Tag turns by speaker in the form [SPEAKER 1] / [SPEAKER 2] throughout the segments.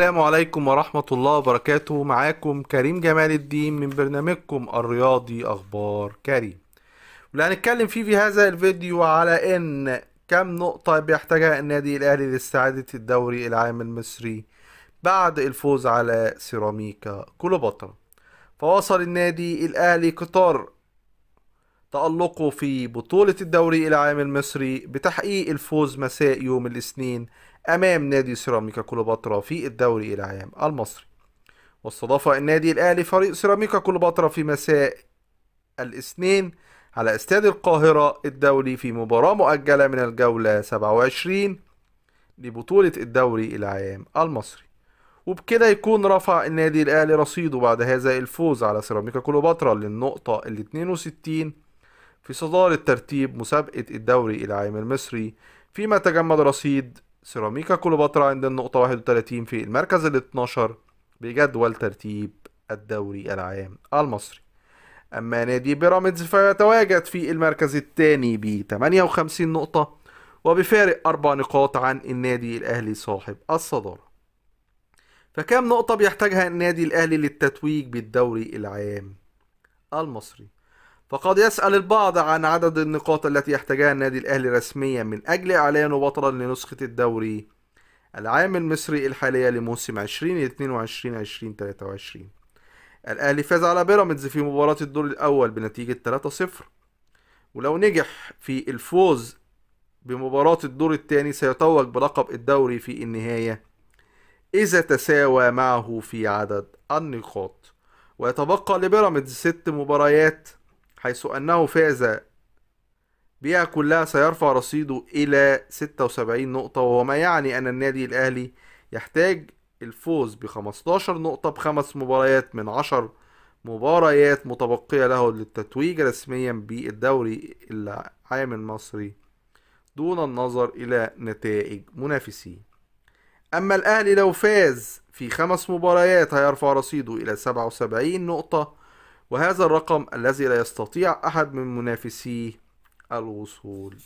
[SPEAKER 1] السلام عليكم ورحمة الله وبركاته معاكم كريم جمال الدين من برنامجكم الرياضي أخبار كريم اللي هنتكلم فيه في هذا الفيديو على إن كم نقطة بيحتاجها النادي الأهلي لاستعادة الدوري العام المصري بعد الفوز على سيراميكا كليوباترا فوصل النادي الأهلي قطار تألقه في بطولة الدوري العام المصري بتحقيق الفوز مساء يوم الاثنين أمام نادي سيراميكا كليوباترا في الدوري العام المصري واستضاف النادي الأهلي فريق سيراميكا كليوباترا في مساء الاثنين على استاد القاهرة الدولي في مباراة مؤجلة من الجولة 27 لبطولة الدوري العام المصري وبكده يكون رفع النادي الأهلي رصيده بعد هذا الفوز على سيراميكا كليوباترا للنقطة ال 62 في صدارة ترتيب مسابقة الدوري العام المصري فيما تجمد رصيد سيراميكا كليوباترا عند النقطة 31 في المركز ال 12 بجدول ترتيب الدوري العام المصري أما نادي بيراميدز فيتواجد في المركز الثاني ب 58 نقطة وبفارق أربع نقاط عن النادي الأهلي صاحب الصدارة فكم نقطة بيحتاجها النادي الأهلي للتتويج بالدوري العام المصري فقد يسأل البعض عن عدد النقاط التي يحتاجها النادي الأهلي رسميا من أجل إعلانه بطلا لنسخة الدوري العام المصري الحالية لموسم 2022-2023 الأهلي فاز على بيراميدز في مباراة الدور الأول بنتيجة 3-0 ولو نجح في الفوز بمباراة الدور الثاني سيتوج بلقب الدوري في النهاية إذا تساوى معه في عدد النقاط ويتبقى لبيراميدز ست مباريات حيث أنه فاز بها كلها سيرفع رصيده إلى 76 نقطة وهو ما يعني أن النادي الأهلي يحتاج الفوز ب 15 نقطة بخمس مباريات من 10 مباريات متبقية له للتتويج رسميا بالدوري العام المصري دون النظر إلى نتائج منافسيه أما الأهلي لو فاز في خمس مباريات هيرفع رصيده إلى 77 نقطة وهذا الرقم الذي لا يستطيع أحد من منافسيه الوصول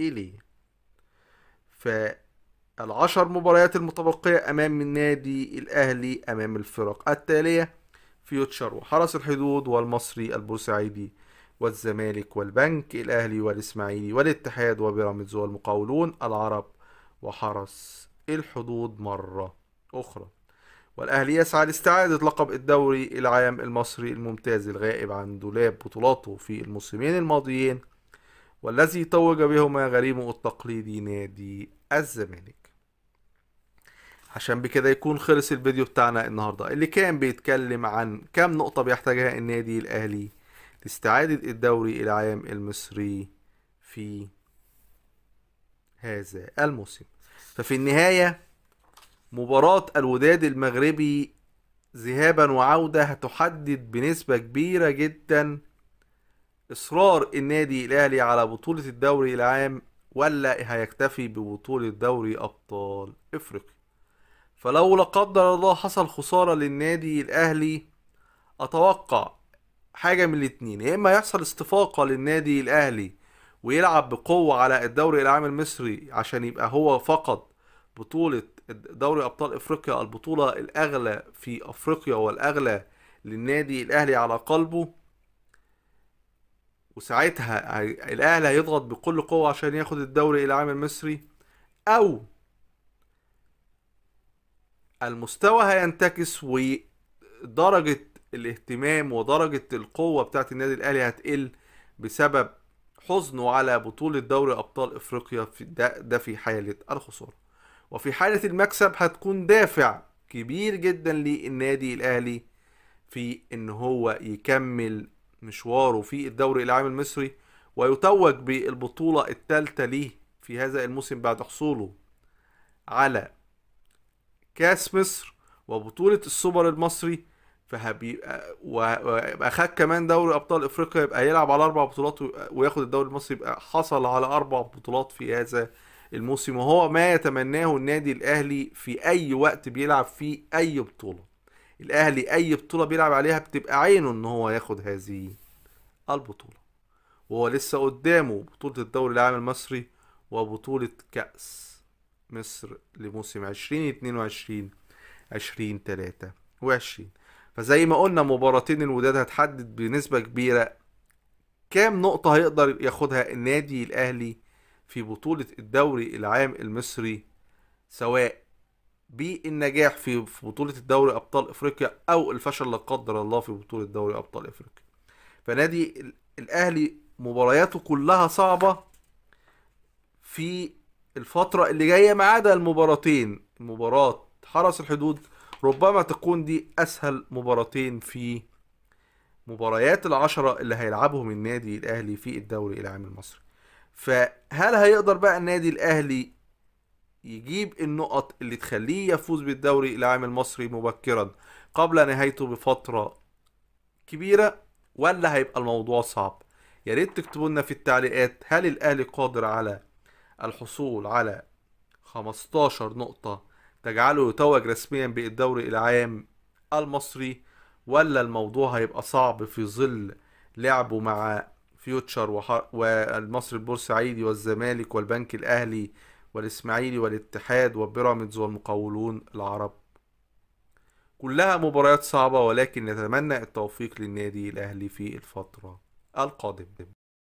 [SPEAKER 1] إليه فالعشر مباريات المتبقية أمام النادي الأهلي أمام الفرق التالية فيوتشر وحرس الحدود والمصري البورسعيدي والزمالك والبنك الأهلي والإسماعيلي والاتحاد وبيراميدز والمقاولون العرب وحرس الحدود مرة أخرى والأهلي يسعى لاستعادة لقب الدوري العام المصري الممتاز الغائب عن دولاب بطولاته في الموسمين الماضيين والذي توج بهما غريمه التقليدي نادي الزمالك عشان بكده يكون خلص الفيديو بتاعنا النهاردة اللي كان بيتكلم عن كم نقطة بيحتاجها النادي الأهلي لاستعادة الدوري العام المصري في هذا الموسم ففي النهاية مباراة الوداد المغربي ذهابا وعودة هتحدد بنسبة كبيرة جدا إصرار النادي الأهلي على بطولة الدوري العام ولا هيكتفي ببطولة دوري أبطال إفريقيا فلو لا قدر الله حصل خسارة للنادي الأهلي أتوقع حاجة من الاتنين يا إما يحصل استفاقة للنادي الأهلي ويلعب بقوة على الدوري العام المصري عشان يبقى هو فقد بطولة دوري ابطال افريقيا البطوله الاغلى في افريقيا والاغلى للنادي الاهلي على قلبه وساعتها الاهلي هيضغط بكل قوه عشان ياخد الدوري الى عام المصري او المستوى هينتكس ودرجه الاهتمام ودرجه القوه بتاعت النادي الاهلي هتقل بسبب حزنه على بطوله دوري ابطال افريقيا في ده, ده في حاله الخساره وفي حالة المكسب هتكون دافع كبير جدا للنادي الأهلي في إن هو يكمل مشواره في الدوري العام المصري ويتوج بالبطولة الثالثة ليه في هذا الموسم بعد حصوله على كاس مصر وبطولة السوبر المصري فهيبقى ويبقى خد كمان دوري ابطال افريقيا يبقى يلعب على اربع بطولات وياخد الدوري المصري يبقى حصل على اربع بطولات في هذا الموسم وهو ما يتمناه النادي الاهلي في اي وقت بيلعب فيه اي بطوله الاهلي اي بطوله بيلعب عليها بتبقى عينه ان هو ياخد هذه البطوله وهو لسه قدامه بطوله الدوري العام المصري وبطوله كاس مصر لموسم 2022 2023 فزي ما قلنا مباراتين الوداد هتحدد بنسبه كبيره كام نقطه هيقدر ياخدها النادي الاهلي في بطولة الدوري العام المصري سواء بالنجاح في بطولة الدوري أبطال أفريقيا أو الفشل لا قدر الله في بطولة دوري أبطال أفريقيا فنادي الأهلي مبارياته كلها صعبة في الفترة اللي جاية ما عدا المباراتين مباراة حرس الحدود ربما تكون دي أسهل مباراتين في مباريات العشرة اللي هيلعبهم النادي الأهلي في الدوري العام المصري فهل هيقدر بقى النادي الاهلي يجيب النقط اللي تخليه يفوز بالدوري العام المصري مبكرا قبل نهايته بفتره كبيره ولا هيبقى الموضوع صعب يا ريت تكتبوا لنا في التعليقات هل الاهلي قادر على الحصول على 15 نقطه تجعله يتوج رسميا بالدوري العام المصري ولا الموضوع هيبقى صعب في ظل لعبه مع فيوتشر والمصري البورسعيدي والزمالك والبنك الأهلي والإسماعيلي والاتحاد وبيراميدز والمقاولون العرب كلها مباريات صعبة ولكن نتمنى التوفيق للنادي الأهلي في الفترة القادمة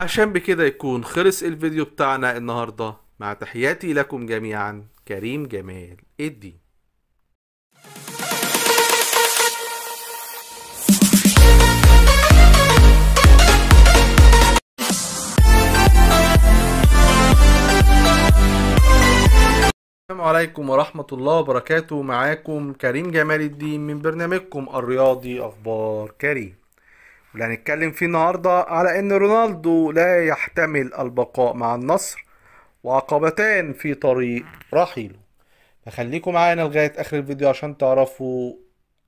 [SPEAKER 1] عشان بكده يكون خلص الفيديو بتاعنا النهاردة مع تحياتي لكم جميعا كريم جمال الدين السلام عليكم ورحمة الله وبركاته معاكم كريم جمال الدين من برنامجكم الرياضي أخبار كريم واللي هنتكلم فيه النهاردة على إن رونالدو لا يحتمل البقاء مع النصر وعقبتان في طريق رحيله فخليكم معانا لغاية آخر الفيديو عشان تعرفوا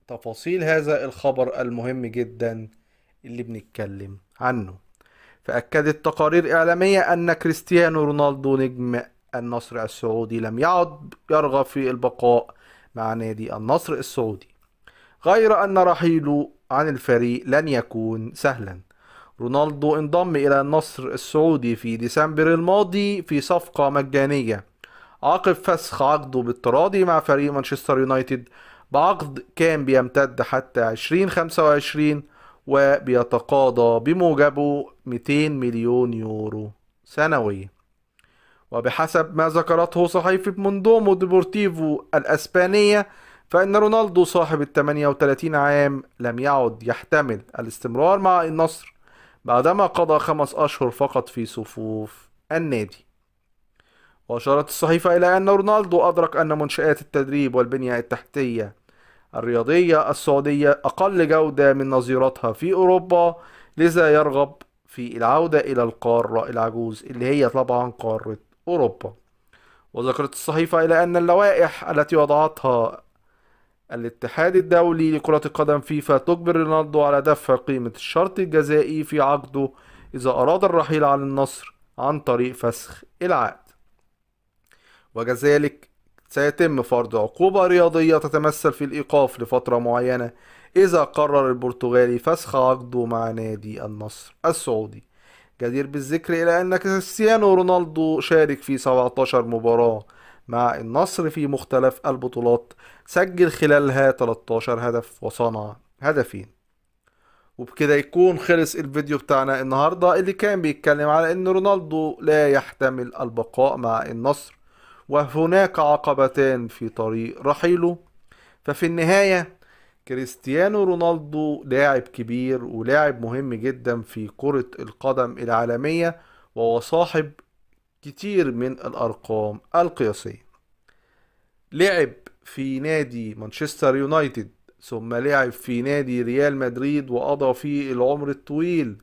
[SPEAKER 1] تفاصيل هذا الخبر المهم جدا اللي بنتكلم عنه فأكدت تقارير إعلامية أن كريستيانو رونالدو نجم النصر السعودي لم يعد يرغب في البقاء مع نادي النصر السعودي غير أن رحيله عن الفريق لن يكون سهلا رونالدو انضم إلى النصر السعودي في ديسمبر الماضي في صفقة مجانية عقب فسخ عقده بالتراضي مع فريق مانشستر يونايتد بعقد كان بيمتد حتى 2025 وبيتقاضى بموجبه 200 مليون يورو سنويا وبحسب ما ذكرته صحيفة موندومو ديبورتيفو الأسبانية فإن رونالدو صاحب ال 38 عام لم يعد يحتمل الاستمرار مع النصر بعدما قضى خمس أشهر فقط في صفوف النادي وأشارت الصحيفة إلى أن رونالدو أدرك أن منشآت التدريب والبنية التحتية الرياضية السعودية أقل جودة من نظيرتها في أوروبا لذا يرغب في العودة إلى القارة العجوز اللي هي طبعا قارة أوروبا وذكرت الصحيفة إلى أن اللوائح التي وضعتها الاتحاد الدولي لكرة القدم فيفا تجبر رونالدو على دفع قيمة الشرط الجزائي في عقده إذا أراد الرحيل عن النصر عن طريق فسخ العقد وكذلك سيتم فرض عقوبة رياضية تتمثل في الإيقاف لفترة معينة إذا قرر البرتغالي فسخ عقده مع نادي النصر السعودي جدير بالذكر إلى أن كريستيانو رونالدو شارك في 17 مباراة مع النصر في مختلف البطولات سجل خلالها 13 هدف وصنع هدفين وبكده يكون خلص الفيديو بتاعنا النهارده اللي كان بيتكلم على ان رونالدو لا يحتمل البقاء مع النصر وهناك عقبتان في طريق رحيله ففي النهايه كريستيانو رونالدو لاعب كبير ولاعب مهم جدا في كرة القدم العالمية وهو صاحب كتير من الأرقام القياسية لعب في نادي مانشستر يونايتد ثم لعب في نادي ريال مدريد وقضى فيه العمر الطويل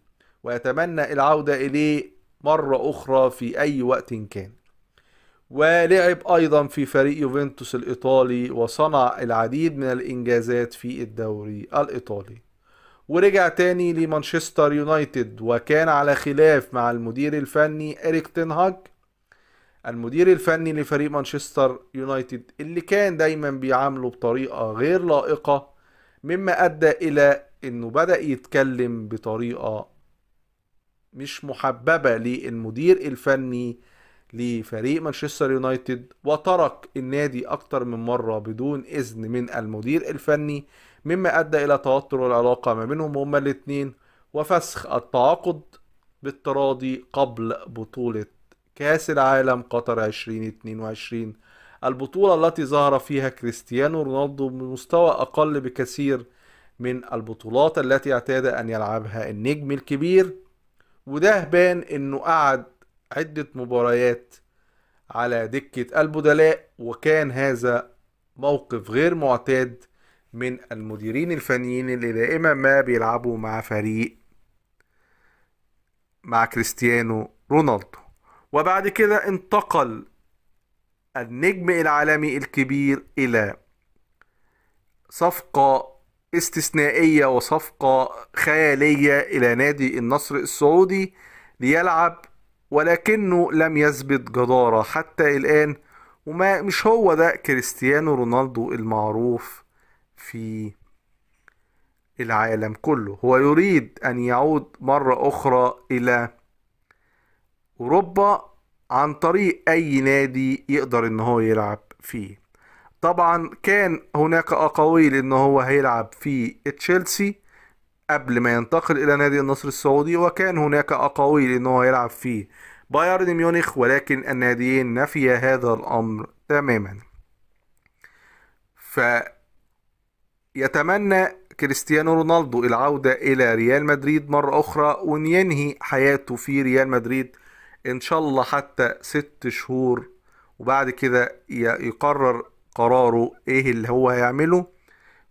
[SPEAKER 1] ويتمنى العودة إليه مرة أخرى في أي وقت كان ولعب أيضا في فريق يوفنتوس الإيطالي وصنع العديد من الإنجازات في الدوري الإيطالي ورجع تاني لمانشستر يونايتد وكان على خلاف مع المدير الفني إريك تنهاج المدير الفني لفريق مانشستر يونايتد اللي كان دايما بيعامله بطريقة غير لائقة مما أدى إلى إنه بدأ يتكلم بطريقة مش محببة للمدير الفني لفريق مانشستر يونايتد وترك النادي أكتر من مرة بدون إذن من المدير الفني مما أدى إلى توتر العلاقة ما بينهم هما الاتنين وفسخ التعاقد بالتراضي قبل بطولة كأس العالم قطر 2022 البطولة التي ظهر فيها كريستيانو رونالدو بمستوى أقل بكثير من البطولات التي اعتاد أن يلعبها النجم الكبير وده بان انه قعد عدة مباريات على دكة البدلاء وكان هذا موقف غير معتاد من المديرين الفنيين اللي دائما ما بيلعبوا مع فريق مع كريستيانو رونالدو وبعد كده انتقل النجم العالمي الكبير الى صفقة استثنائية وصفقة خيالية الى نادي النصر السعودي ليلعب ولكنه لم يثبت جدارة حتى الآن وما مش هو ده كريستيانو رونالدو المعروف في العالم كله هو يريد أن يعود مرة أخرى إلى أوروبا عن طريق أي نادي يقدر إن هو يلعب فيه طبعا كان هناك أقاويل إن هو هيلعب في تشيلسي قبل ما ينتقل إلى نادي النصر السعودي وكان هناك أقاويل أنه يلعب فيه بايرن ميونخ ولكن الناديين نفي هذا الأمر تماما يتمنى كريستيانو رونالدو العودة إلى ريال مدريد مرة أخرى وينهي حياته في ريال مدريد إن شاء الله حتى ست شهور وبعد كده يقرر قراره إيه اللي هو هيعمله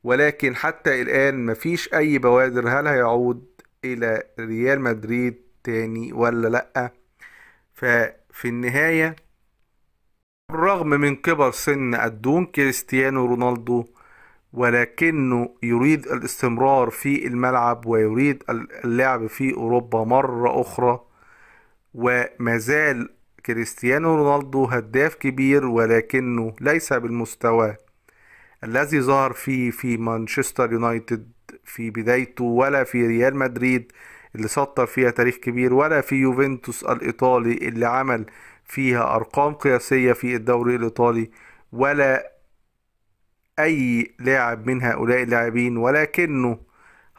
[SPEAKER 1] ولكن حتى الآن مفيش أي بوادر هل هيعود إلى ريال مدريد تاني ولا لأ ففي النهاية بالرغم من كبر سن الدون كريستيانو رونالدو ولكنه يريد الاستمرار في الملعب ويريد اللعب في أوروبا مرة أخرى ومازال كريستيانو رونالدو هداف كبير ولكنه ليس بالمستوى الذي ظهر فيه في مانشستر يونايتد في بدايته ولا في ريال مدريد اللي سطر فيها تاريخ كبير ولا في يوفنتوس الإيطالي اللي عمل فيها أرقام قياسية في الدوري الإيطالي ولا أي لاعب من هؤلاء اللاعبين ولكنه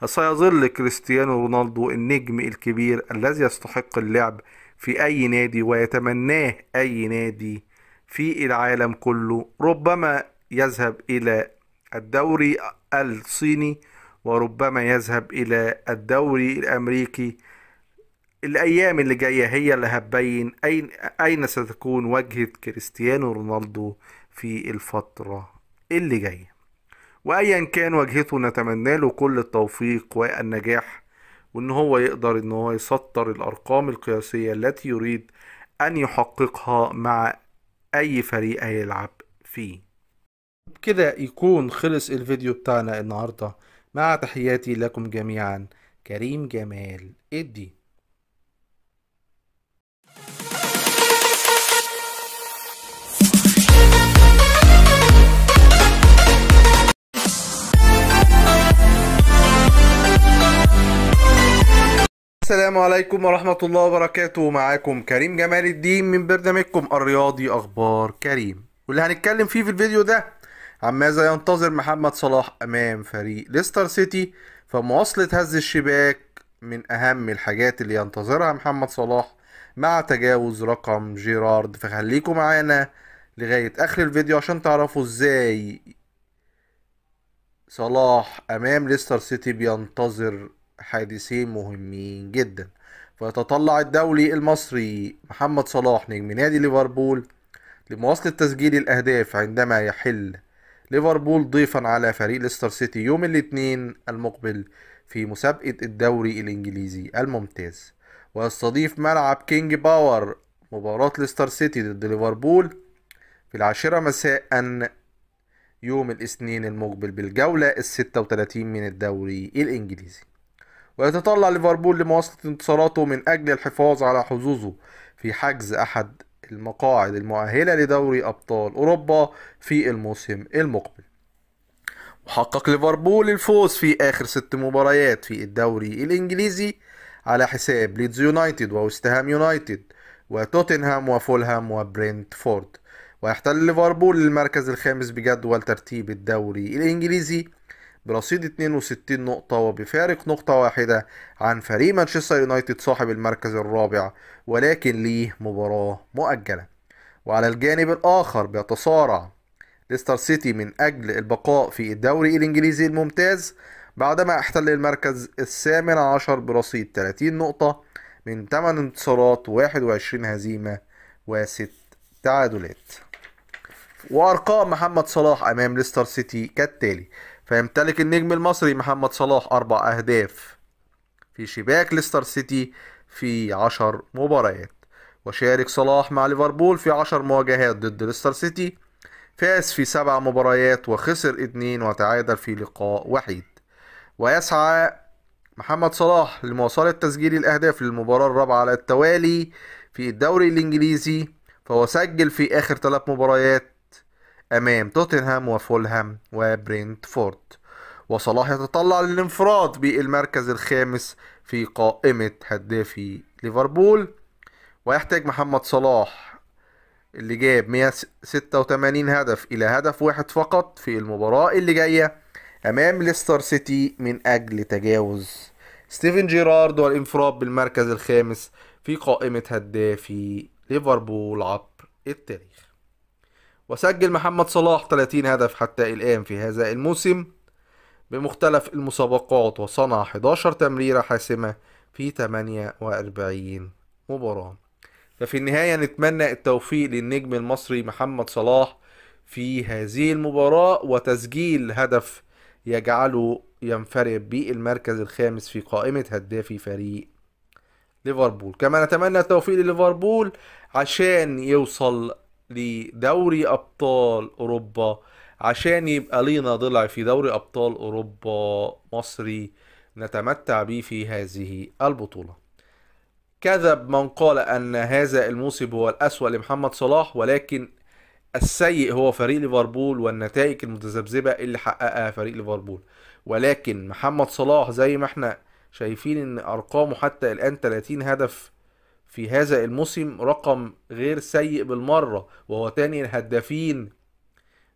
[SPEAKER 1] سيظل كريستيانو رونالدو النجم الكبير الذي يستحق اللعب في أي نادي ويتمناه أي نادي في العالم كله ربما يذهب إلى الدوري الصيني وربما يذهب إلى الدوري الأمريكي الأيام اللي جاية هي اللي هتبين أين, أين ستكون وجهة كريستيانو رونالدو في الفترة اللي جاية وأيا كان وجهته نتمنى له كل التوفيق والنجاح وإن هو يقدر إن هو يسطر الأرقام القياسية التي يريد أن يحققها مع أي فريق هيلعب فيه بكده يكون خلص الفيديو بتاعنا النهاردة مع تحياتي لكم جميعا كريم جمال ادي السلام عليكم ورحمة الله وبركاته معاكم كريم جمال الدين من برنامجكم الرياضي أخبار كريم واللي هنتكلم فيه في الفيديو ده عن ماذا ينتظر محمد صلاح أمام فريق ليستر سيتي فمواصلة هز الشباك من أهم الحاجات اللي ينتظرها محمد صلاح مع تجاوز رقم جيرارد فخليكم معانا لغاية آخر الفيديو عشان تعرفوا إزاي صلاح أمام ليستر سيتي بينتظر حادثين مهمين جدا فيتطلع الدولي المصري محمد صلاح نجم نادي ليفربول لمواصلة تسجيل الأهداف عندما يحل ليفربول ضيفا على فريق ليستر سيتي يوم الاثنين المقبل في مسابقة الدوري الإنجليزي الممتاز ويستضيف ملعب كينج باور مباراة ليستر سيتي ضد ليفربول في العاشرة مساء يوم الاثنين المقبل بالجولة ال 36 من الدوري الإنجليزي ويتطلع ليفربول لمواصلة انتصاراته من أجل الحفاظ على حظوظه في حجز أحد المقاعد المؤهلة لدوري أبطال أوروبا في الموسم المقبل وحقق ليفربول الفوز في آخر ست مباريات في الدوري الإنجليزي على حساب ليدز يونايتد وويستهام يونايتد وتوتنهام وفولهام وبرنتفورد ويحتل ليفربول المركز الخامس بجدول ترتيب الدوري الإنجليزي برصيد 62 نقطة وبفارق نقطة واحدة عن فريق مانشستر يونايتد صاحب المركز الرابع ولكن ليه مباراة مؤجلة وعلى الجانب الآخر بيتصارع ليستر سيتي من أجل البقاء في الدوري الإنجليزي الممتاز بعدما احتل المركز الثامن عشر برصيد 30 نقطة من 8 انتصارات و21 هزيمة وست تعادلات وأرقام محمد صلاح أمام ليستر سيتي كالتالي فيمتلك النجم المصري محمد صلاح أربع أهداف في شباك ليستر سيتي في عشر مباريات وشارك صلاح مع ليفربول في عشر مواجهات ضد ليستر سيتي فاز في سبع مباريات وخسر اثنين وتعادل في لقاء وحيد ويسعى محمد صلاح لمواصلة تسجيل الأهداف للمباراة الرابعة على التوالي في الدوري الإنجليزي فهو سجل في آخر ثلاث مباريات أمام توتنهام وفولهام وبرينتفورد وصلاح يتطلع للانفراد بالمركز الخامس في قائمة هدافي ليفربول ويحتاج محمد صلاح اللي جاب 186 هدف إلى هدف واحد فقط في المباراة اللي جاية أمام ليستر سيتي من أجل تجاوز ستيفن جيرارد والانفراد بالمركز الخامس في قائمة هدافي ليفربول عبر التاريخ وسجل محمد صلاح 30 هدف حتى الآن في هذا الموسم بمختلف المسابقات وصنع 11 تمريرة حاسمة في 48 مباراة ففي النهاية نتمنى التوفيق للنجم المصري محمد صلاح في هذه المباراة وتسجيل هدف يجعله ينفرد بالمركز الخامس في قائمة هدافي فريق ليفربول كما نتمنى التوفيق لليفربول عشان يوصل لدوري ابطال اوروبا عشان يبقى لينا ضلع في دوري ابطال اوروبا مصري نتمتع به في هذه البطوله كذب من قال ان هذا الموسم هو الاسوا لمحمد صلاح ولكن السيء هو فريق ليفربول والنتائج المتذبذبه اللي حققها فريق ليفربول ولكن محمد صلاح زي ما احنا شايفين ان ارقامه حتى الان 30 هدف في هذا الموسم رقم غير سيء بالمرة وهو تاني الهدافين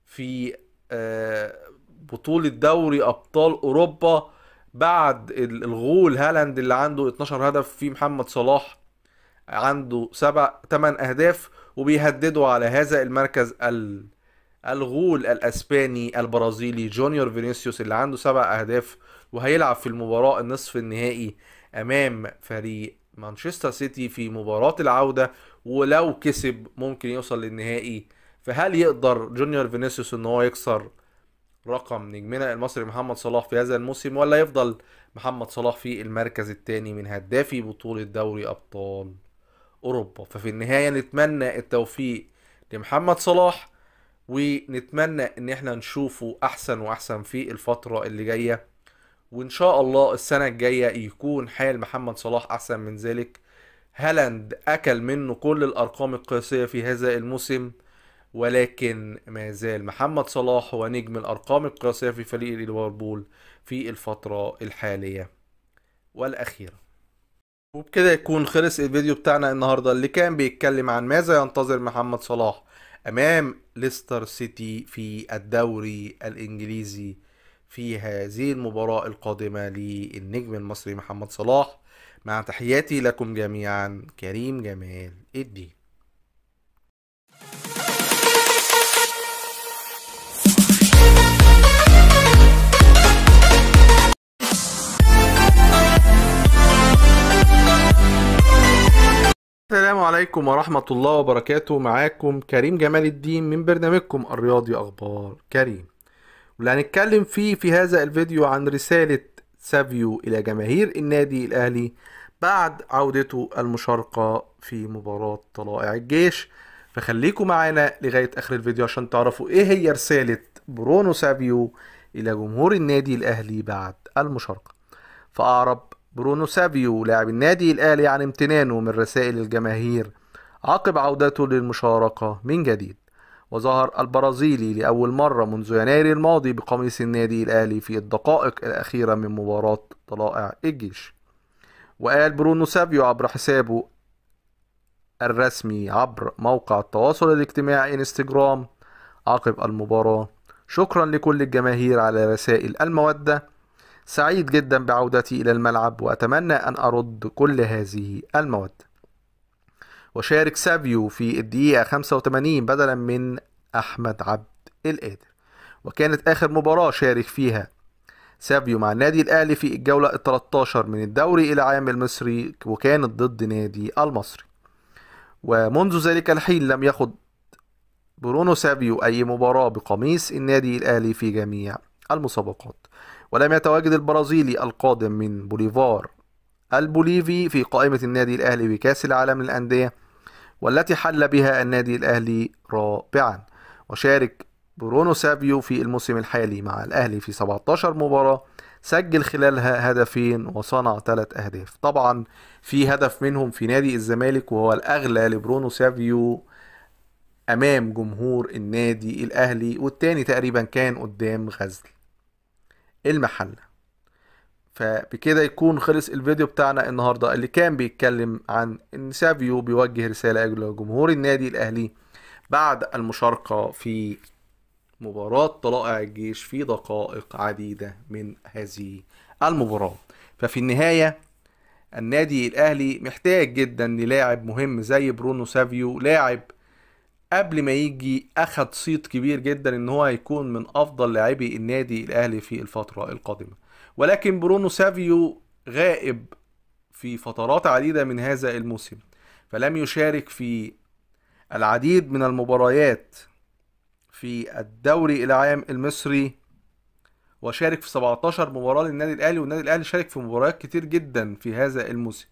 [SPEAKER 1] في آه، بطولة دوري أبطال أوروبا بعد الغول هالاند اللي عنده 12 هدف في محمد صلاح عنده سبع تمن أهداف وبيهددوا على هذا المركز الغول الاسباني البرازيلي جونيور فينيسيوس اللي عنده سبع اهداف وهيلعب في المباراه النصف النهائي امام فريق مانشستر سيتي في مباراة العودة ولو كسب ممكن يوصل للنهائي فهل يقدر جونيور فينيسيوس ان هو يكسر رقم نجمنا المصري محمد صلاح في هذا الموسم ولا يفضل محمد صلاح في المركز الثاني من هدافي بطولة دوري أبطال أوروبا ففي النهاية نتمنى التوفيق لمحمد صلاح ونتمنى ان احنا نشوفه احسن واحسن في الفترة اللي جاية وان شاء الله السنه الجايه يكون حال محمد صلاح احسن من ذلك هالاند اكل منه كل الارقام القياسيه في هذا الموسم ولكن ما زال محمد صلاح هو نجم الارقام القياسيه في فريق ليفربول في الفتره الحاليه والاخيره وبكده يكون خلص الفيديو بتاعنا النهارده اللي كان بيتكلم عن ماذا ينتظر محمد صلاح امام ليستر سيتي في الدوري الانجليزي في هذه المباراة القادمة للنجم المصري محمد صلاح مع تحياتي لكم جميعا كريم جمال الدين السلام عليكم ورحمة الله وبركاته معاكم كريم جمال الدين من برنامجكم الرياضي أخبار كريم واللي هنتكلم فيه في هذا الفيديو عن رسالة سافيو إلى جماهير النادي الأهلي بعد عودته المشاركة في مباراة طلائع الجيش فخليكم معانا لغاية آخر الفيديو عشان تعرفوا إيه هي رسالة برونو سافيو إلى جمهور النادي الأهلي بعد المشاركة فأعرب برونو سافيو لاعب النادي الأهلي عن امتنانه من رسائل الجماهير عقب عودته للمشاركة من جديد وظهر البرازيلي لأول مرة منذ يناير الماضي بقميص النادي الأهلي في الدقائق الأخيرة من مباراة طلائع الجيش وقال برونو سافيو عبر حسابه الرسمي عبر موقع التواصل الاجتماعي انستجرام عقب المباراة شكرا لكل الجماهير على رسائل المودة سعيد جدا بعودتي إلى الملعب وأتمنى أن أرد كل هذه المودة وشارك سافيو في الدقيقة 85 بدلا من أحمد عبد القادر وكانت آخر مباراة شارك فيها سافيو مع النادي الأهلي في الجولة ال 13 من الدوري العام المصري وكانت ضد نادي المصري ومنذ ذلك الحين لم يخض برونو سافيو أي مباراة بقميص النادي الأهلي في جميع المسابقات ولم يتواجد البرازيلي القادم من بوليفار البوليفي في قائمة النادي الأهلي بكأس العالم للأندية والتي حل بها النادي الأهلي رابعا وشارك برونو سافيو في الموسم الحالي مع الأهلي في 17 مباراة سجل خلالها هدفين وصنع ثلاث أهداف طبعا في هدف منهم في نادي الزمالك وهو الأغلى لبرونو سافيو أمام جمهور النادي الأهلي والتاني تقريبا كان قدام غزل المحله فبكده يكون خلص الفيديو بتاعنا النهارده اللي كان بيتكلم عن ان سافيو بيوجه رساله الى جمهور النادي الاهلي بعد المشاركه في مباراة طلائع الجيش في دقائق عديدة من هذه المباراة ففي النهاية النادي الأهلي محتاج جدا للاعب مهم زي برونو سافيو لاعب قبل ما يجي أخد صيت كبير جدا إن هو هيكون من أفضل لاعبي النادي الأهلي في الفترة القادمة ولكن برونو سافيو غائب في فترات عديدة من هذا الموسم فلم يشارك في العديد من المباريات في الدوري العام المصري وشارك في 17 مباراة للنادي الأهلي والنادي الأهلي شارك في مباريات كتير جدا في هذا الموسم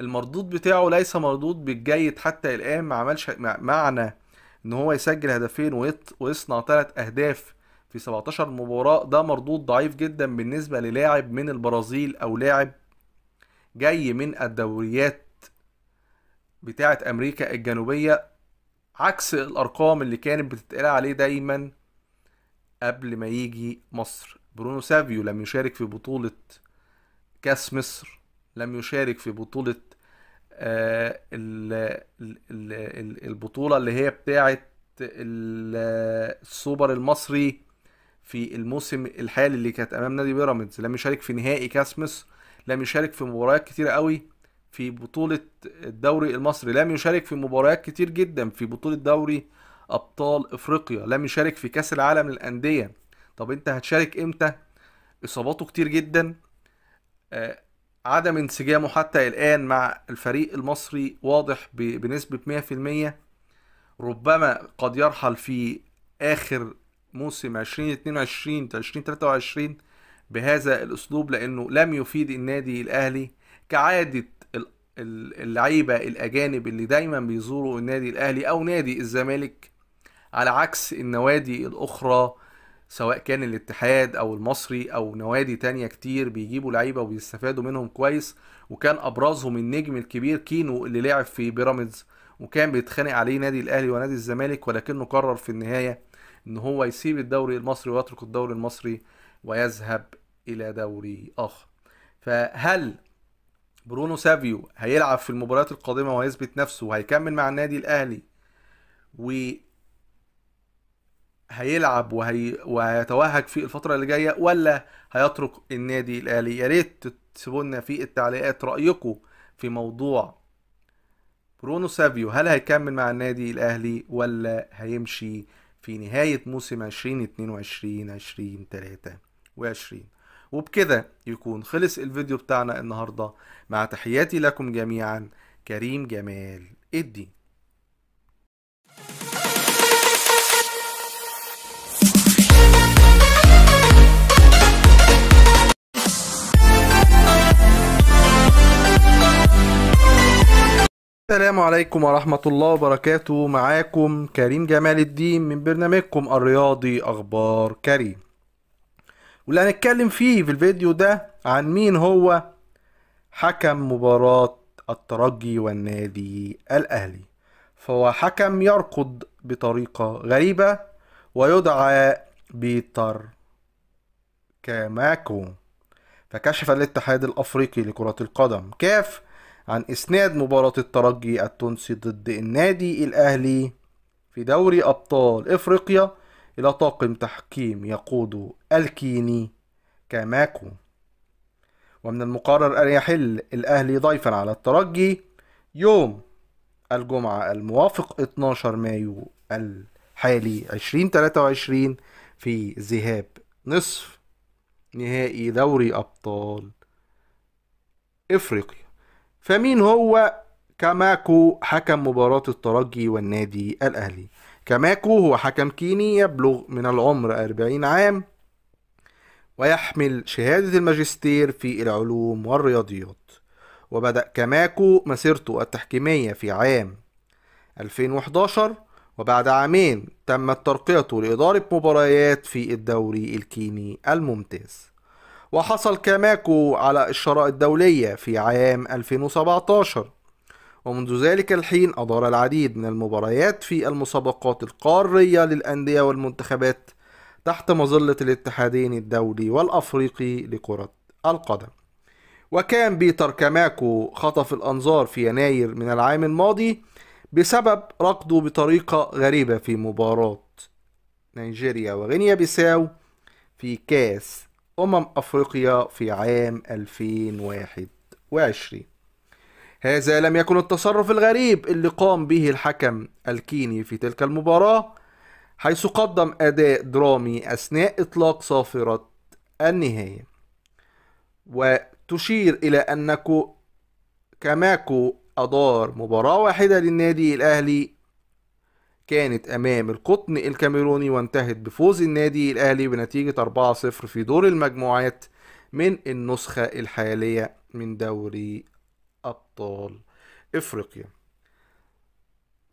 [SPEAKER 1] المردود بتاعه ليس مردود بالجيد حتى الآن ما عملش معنى إن هو يسجل هدفين ويصنع ثلاث أهداف في 17 مباراة ده مردود ضعيف جدا بالنسبة للاعب من البرازيل أو لاعب جاي من الدوريات بتاعة أمريكا الجنوبية عكس الأرقام اللي كانت بتتقال عليه دايما قبل ما يجي مصر برونو سافيو لم يشارك في بطولة كاس مصر لم يشارك في بطولة آه، البطولة اللي هي بتاعة السوبر المصري في الموسم الحالي اللي كانت امام نادي بيراميدز لم يشارك في نهائي كاس مصر لم يشارك في مباريات كتيره قوي في بطوله الدوري المصري لم يشارك في مباريات كتير جدا في بطوله دوري ابطال افريقيا لم يشارك في كاس العالم للانديه طب انت هتشارك امتى اصاباته كتير جدا آه عدم انسجامه حتى الان مع الفريق المصري واضح بنسبه 100% ربما قد يرحل في اخر موسم 2022 2023 بهذا الاسلوب لانه لم يفيد النادي الاهلي كعاده اللعيبه الاجانب اللي دايما بيزوروا النادي الاهلي او نادي الزمالك على عكس النوادي الاخرى سواء كان الاتحاد او المصري او نوادي تانية كتير بيجيبوا لعيبه وبيستفادوا منهم كويس وكان ابرزهم النجم الكبير كينو اللي لعب في بيراميدز وكان بيتخانق عليه نادي الاهلي ونادي الزمالك ولكنه قرر في النهايه ان هو يسيب الدوري المصري ويترك الدوري المصري ويذهب الى دوري اخر فهل برونو سافيو هيلعب في المباريات القادمه وهيثبت نفسه وهيكمل مع النادي الاهلي و هيلعب وهي... وهيتوهج في الفترة اللي جاية ولا هيترك النادي الأهلي يا ريت تسيبوا لنا في التعليقات رأيكم في موضوع برونو سافيو هل هيكمل مع النادي الأهلي ولا هيمشي في نهاية موسم 2022 2023 وبكده يكون خلص الفيديو بتاعنا النهاردة مع تحياتي لكم جميعا كريم جمال الدين السلام عليكم ورحمة الله وبركاته معاكم كريم جمال الدين من برنامجكم الرياضي أخبار كريم واللي هنتكلم فيه في الفيديو ده عن مين هو حكم مباراة الترجي والنادي الأهلي فهو حكم يركض بطريقة غريبة ويدعى بيتر كاماكو فكشف الاتحاد الأفريقي لكرة القدم كاف عن إسناد مباراة الترجي التونسي ضد النادي الأهلي في دوري أبطال إفريقيا إلى طاقم تحكيم يقوده الكيني كاماكو ومن المقرر أن يحل الأهلي ضيفا على الترجي يوم الجمعة الموافق 12 مايو الحالي 2023 في ذهاب نصف نهائي دوري أبطال إفريقيا فمين هو كاماكو حكم مباراة الترجي والنادي الأهلي كاماكو هو حكم كيني يبلغ من العمر 40 عام ويحمل شهادة الماجستير في العلوم والرياضيات وبدأ كاماكو مسيرته التحكيمية في عام 2011 وبعد عامين تمت ترقيته لإدارة مباريات في الدوري الكيني الممتاز وحصل كاماكو على الشراء الدولية في عام 2017 ومنذ ذلك الحين أدار العديد من المباريات في المسابقات القارية للأندية والمنتخبات تحت مظلة الاتحادين الدولي والأفريقي لكرة القدم وكان بيتر كاماكو خطف الأنظار في يناير من العام الماضي بسبب ركضه بطريقة غريبة في مباراة نيجيريا وغينيا بيساو في كاس أمم أفريقيا في عام 2021 هذا لم يكن التصرف الغريب اللي قام به الحكم الكيني في تلك المباراة حيث قدم أداء درامي أثناء إطلاق صافرة النهاية وتشير إلى أن كماكو أدار مباراة واحدة للنادي الأهلي كانت أمام القطن الكاميروني وانتهت بفوز النادي الأهلي بنتيجة 4-0 في دور المجموعات من النسخة الحالية من دوري أبطال إفريقيا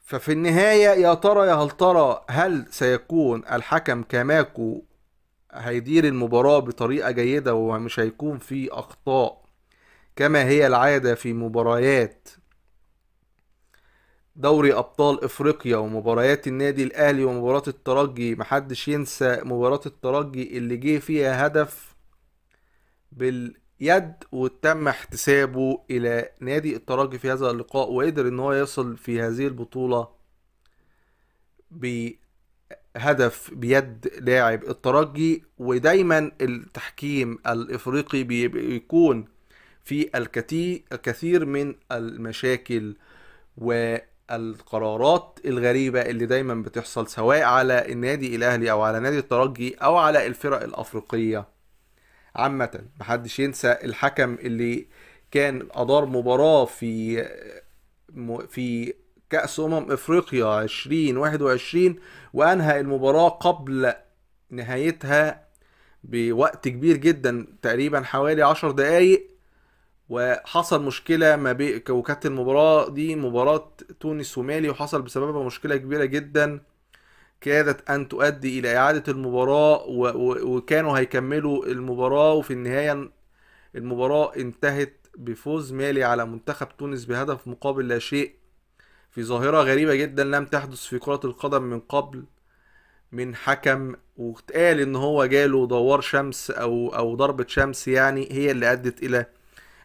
[SPEAKER 1] ففي النهاية يا ترى يا هل ترى هل سيكون الحكم كاماكو هيدير المباراة بطريقة جيدة ومش هيكون في أخطاء كما هي العادة في مباريات دوري ابطال افريقيا ومباريات النادي الاهلي ومباراه الترجي محدش ينسى مباراه الترجي اللي جه فيها هدف باليد وتم احتسابه الى نادي الترجي في هذا اللقاء وقدر ان هو يصل في هذه البطوله بهدف بيد لاعب الترجي ودايما التحكيم الافريقي بيكون في الكثير من المشاكل و القرارات الغريبة اللي دايما بتحصل سواء على النادي الأهلي أو على نادي الترجي أو على الفرق الأفريقية عامة محدش ينسى الحكم اللي كان أدار مباراة في في كأس أمم إفريقيا 2021 وأنهى المباراة قبل نهايتها بوقت كبير جدا تقريبا حوالي 10 دقايق وحصل مشكله ما بين وكانت المباراه دي مباراه تونس ومالي وحصل بسببها مشكله كبيره جدا كادت ان تؤدي الى اعاده المباراه وكانوا هيكملوا المباراه وفي النهايه المباراه انتهت بفوز مالي على منتخب تونس بهدف مقابل لا شيء في ظاهره غريبه جدا لم تحدث في كره القدم من قبل من حكم واتقال ان هو جاله دوار شمس او او ضربه شمس يعني هي اللي ادت الى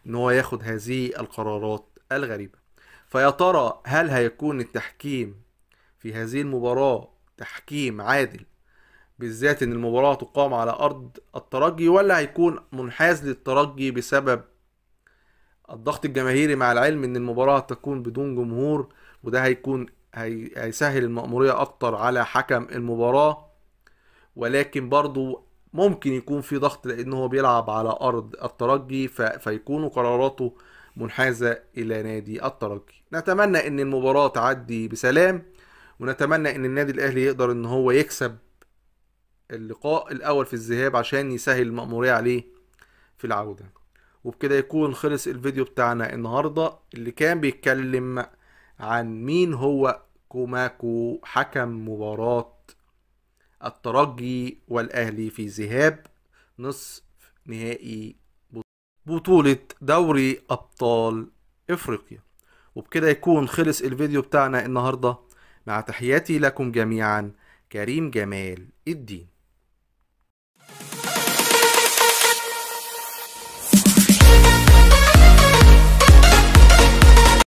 [SPEAKER 1] ان هو ياخد هذه القرارات الغريبة فيا ترى هل هيكون التحكيم في هذه المباراة تحكيم عادل بالذات ان المباراة تقام على ارض الترجي ولا هيكون منحاز للترجي بسبب الضغط الجماهيري مع العلم ان المباراة تكون بدون جمهور وده هيكون هي... هيسهل المأمورية اكتر على حكم المباراة ولكن برضو ممكن يكون في ضغط لان هو بيلعب على ارض الترجي ف... فيكون قراراته منحازه الى نادي الترجي نتمنى ان المباراه تعدي بسلام ونتمنى ان النادي الاهلي يقدر ان هو يكسب اللقاء الاول في الذهاب عشان يسهل المأمورية عليه في العودة وبكده يكون خلص الفيديو بتاعنا النهاردة اللي كان بيتكلم عن مين هو كوماكو حكم مباراة الترجي والأهلي في ذهاب نصف نهائي بطولة دوري أبطال إفريقيا وبكده يكون خلص الفيديو بتاعنا النهاردة مع تحياتي لكم جميعا كريم جمال الدين